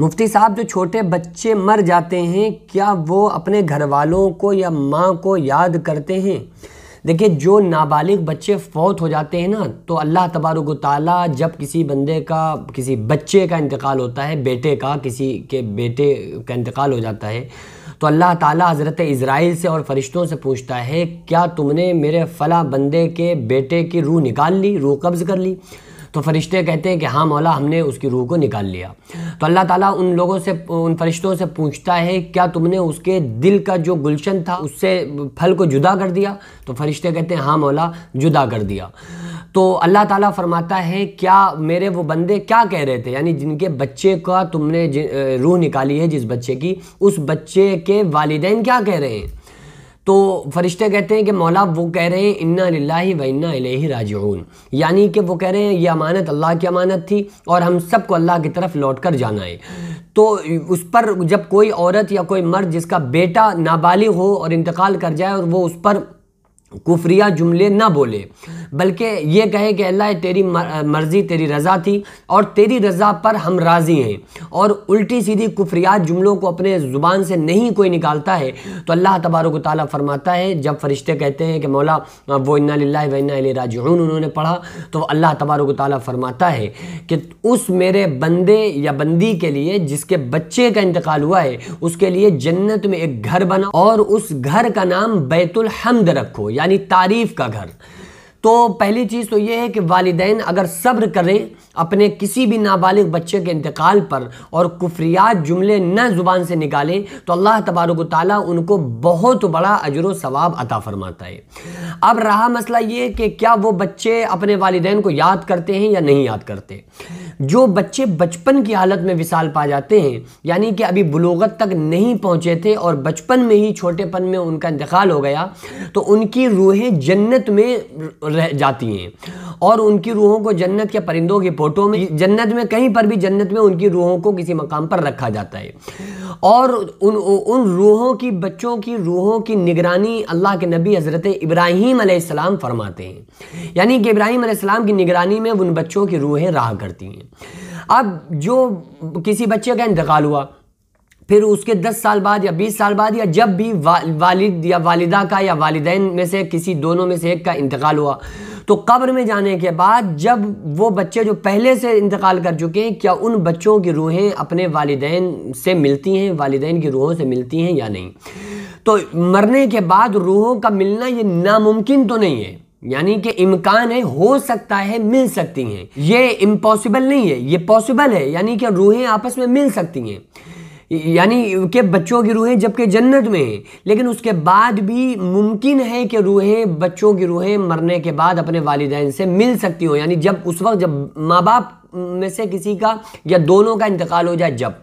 मुफ्ती साहब जो छोटे बच्चे मर जाते हैं क्या वो अपने घर वालों को या माँ को याद करते हैं देखिए जो नाबालिग बच्चे फौत हो जाते हैं ना तो अल्लाह तबारक ताली जब किसी बंदे का किसी बच्चे का इंतकाल होता है बेटे का किसी के बेटे का इंतकाल हो जाता है तो अल्लाह ताला हज़रत इसराइल से और फरिश्तों से पूछता है क्या तुमने मेरे फ़ला बंदे के बेटे की रूह निकाल ली रूह कब्ज़ कर ली तो फरिश्ते कहते हैं कि हाँ मौला हमने उसकी रूह को निकाल लिया तो अल्लाह ताला उन लोगों से उन फरिश्तों से पूछता है क्या तुमने उसके दिल का जो गुलशन था उससे फल को जुदा कर दिया तो फरिश्ते कहते हैं हाँ मौला जुदा कर दिया तो अल्लाह ताला फरमाता है क्या मेरे वो बंदे क्या कह रहे थे यानी जिनके बच्चे का तुमने रूह निकाली है जिस बच्चे की उस बच्चे के वालदेन क्या कह रहे हैं तो फरिश्ते कहते हैं कि मौला वो कह रहे हैं इन्ना लाही व इन्ना इलेही राजून यानी कि वो कह रहे हैं ये अमानत अल्लाह की अमानत थी और हम सबको अल्लाह की तरफ लौट कर जाना है तो उस पर जब कोई औरत या कोई मर्द जिसका बेटा नाबालिग हो और इंतकाल कर जाए और वो उस पर कुफरिया जुमले ना बोले बल्कि ये कहे कि अल्लाह तेरी मर्ज़ी तेरी रज़ा थी और तेरी रज़ा पर हम राज़ी हैं और उल्टी सीधी कुफरियात जुमलों को अपने ज़ुबान से नहीं कोई निकालता है तो अल्लाह तबारक ताली फरमाता है जब फरिश्ते कहते हैं कि मौला वो इन्ना ला राजून उन्होंने पढ़ा तो अल्लाह तबारक ताली फरमाता है कि उस मेरे बंदे या बंदी के लिए जिसके बच्चे का इंतकाल हुआ है उसके लिए जन्नत में एक घर बना और उस घर का नाम बैतुलहमद रखो यानी तारीफ़ का घर तो पहली चीज़ तो ये है कि वालदेन अगर सब्र करें अपने किसी भी नाबालिग बच्चे के इंतकाल पर और कुफरियात जुमले न ज़ुबान से निकालें तो अल्लाह तबारक ताली उनको बहुत बड़ा अजर वाब अता फ़रमाता है अब रहा मसला ये कि क्या वो बच्चे अपने वालदे को याद करते हैं या नहीं याद करते जो बच्चे बचपन की हालत में विशाल पा जाते हैं यानी कि अभी बलोगत तक नहीं पहुँचे थे और बचपन में ही छोटेपन में उनका इंतकाल हो गया तो उनकी रूहें जन्नत में रह जाती हैं और उनकी रूहों को जन्नत के परिंदों की फोटो में जन्नत में कहीं पर भी जन्नत में उनकी रूहों को किसी मकाम पर रखा जाता है और उन उन रूहों की बच्चों की रूहों की निगरानी अल्लाह के नबी हज़रत इब्राहीम आसमाम फरमाते हैं यानी कि इब्राहीम आसमाम की निगरानी में उन बच्चों की रूहें रहा करती हैं अब जो किसी बच्चे का इंतकाल हुआ फिर उसके 10 साल बाद या 20 साल बाद या जब भी वा, वालिद या वालिदा का या वालदेन में से किसी दोनों में से एक का इंतकाल हुआ तो कब्र में जाने के बाद जब वो बच्चे जो पहले से इंतकाल कर चुके हैं क्या उन बच्चों की रूहें अपने वालदेन से मिलती हैं वालदेन की रूहों से मिलती हैं या नहीं तो मरने के बाद रूहों का मिलना ये नामुमकिन तो नहीं है यानी कि इम्कान है हो सकता है मिल सकती हैं ये इम्पॉसिबल नहीं है ये पॉसिबल है यानी कि रूहें आपस में मिल सकती हैं यानी के बच्चों की रूहें जबकि जन्नत में हैं लेकिन उसके बाद भी मुमकिन है कि रूहें बच्चों की रूहें मरने के बाद अपने वालदे से मिल सकती हों यानी जब उस वक्त जब माँ बाप में से किसी का या दोनों का इंतकाल हो जाए जब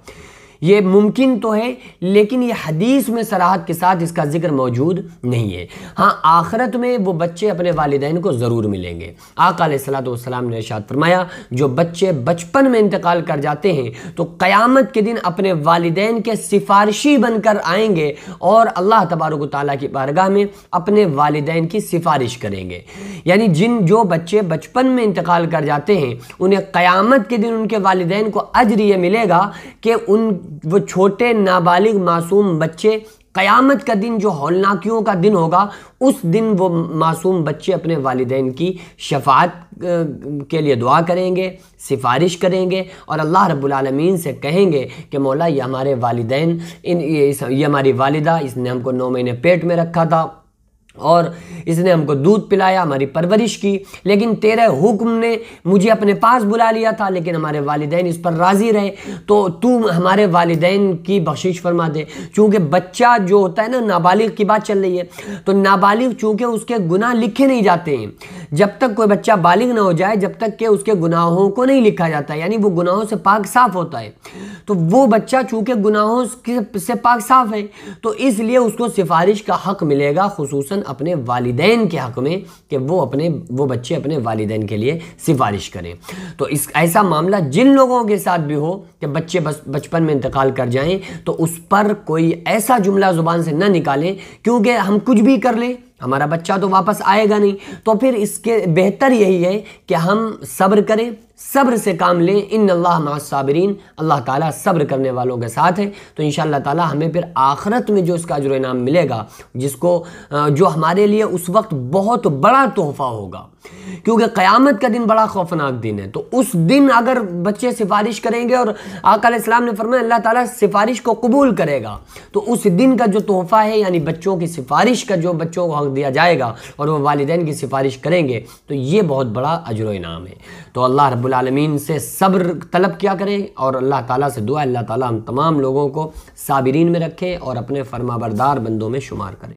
ये मुमकिन तो है लेकिन ये हदीस में सराहत के साथ इसका जिक्र मौजूद नहीं है हाँ आखरत में वो बच्चे अपने वालदेन को ज़रूर मिलेंगे आका सलाम ने इशाद फरमाया जो बच्चे बचपन में इंतकाल कर जाते हैं तो क़यामत के दिन अपने वालदेन के सिफारशी बनकर आएंगे और अल्लाह तबारक ताली की बारगाह में अपने वालदेन की सिफारिश करेंगे यानी जिन जो बच्चे बचपन में इंतकाल कर जाते हैं उन्हें क़यामत के दिन उनके वालदेन को अजर ये मिलेगा कि उन वो छोटे नाबालिग मासूम बच्चे क़यामत का दिन जो हौलनाकियों का दिन होगा उस दिन वो मासूम बच्चे अपने वालदेन की शफात के लिए दुआ करेंगे सिफारिश करेंगे और अल्लाह रब्बुल से कहेंगे कि मौला ये हमारे वालदेन इन ये, ये हमारी वालदा इसने हमको नौ महीने पेट में रखा था और इसने हमको दूध पिलाया हमारी परवरिश की लेकिन तेरे हुक्म ने मुझे अपने पास बुला लिया था लेकिन हमारे वालदेन इस पर राज़ी रहे तो तू हमारे वालदेन की बख्शिश फरमा दे चूँकि बच्चा जो होता है ना नाबालिग की बात चल रही है तो नाबालिग चूँकि उसके गुनाह लिखे नहीं जाते हैं जब तक कोई बच्चा बालिग ना हो जाए जब तक के उसके गुनाहों को नहीं लिखा जाता यानी वो गुनाहों से पाक साफ होता है तो वो बच्चा चूँकि गुनाहों से पाक साफ है तो इसलिए उसको सिफारिश का हक़ मिलेगा खसूस अपने वालदेन के हक़ में कि वो अपने वो बच्चे अपने वालदेन के लिए सिफारिश करें तो इस ऐसा मामला जिन लोगों के साथ भी हो कि बच्चे बस बचपन में इंतकाल कर जाएं तो उस पर कोई ऐसा जुमला ज़ुबान से ना निकालें क्योंकि हम कुछ भी कर लें हमारा बच्चा तो वापस आएगा नहीं तो फिर इसके बेहतर यही है कि हम सब्र करें सब्र से काम लें इन अल्लाह मबरीन अल्लाह ताला सब्र करने वालों के साथ है तो इन ताला हमें फिर आखरत में जो इसका जो इनाम मिलेगा जिसको जो हमारे लिए उस वक्त बहुत बड़ा तोहफ़ा होगा क्योंकि क़यामत का दिन बड़ा खौफनाक दिन है तो उस दिन अगर बच्चे सिफारिश करेंगे और आकल इस्लाम ने फरमाया अल्लाह ताला सिफारिश को कबूल करेगा तो उस दिन का जो तोहफ़ा है यानी बच्चों की सिफारिश का जो बच्चों को हक दिया जाएगा और वह वालदेन की सिफारिश करेंगे तो ये बहुत बड़ा अजर इनाम है तो अल्लाह रब्बुल रबालमीन से सब्र तलब किया करें और अल्लाह ताला से दुआ अल्लाह ताला हम तमाम लोगों को साबरीन में रखें और अपने फर्माबरदार बंदों में शुमार करें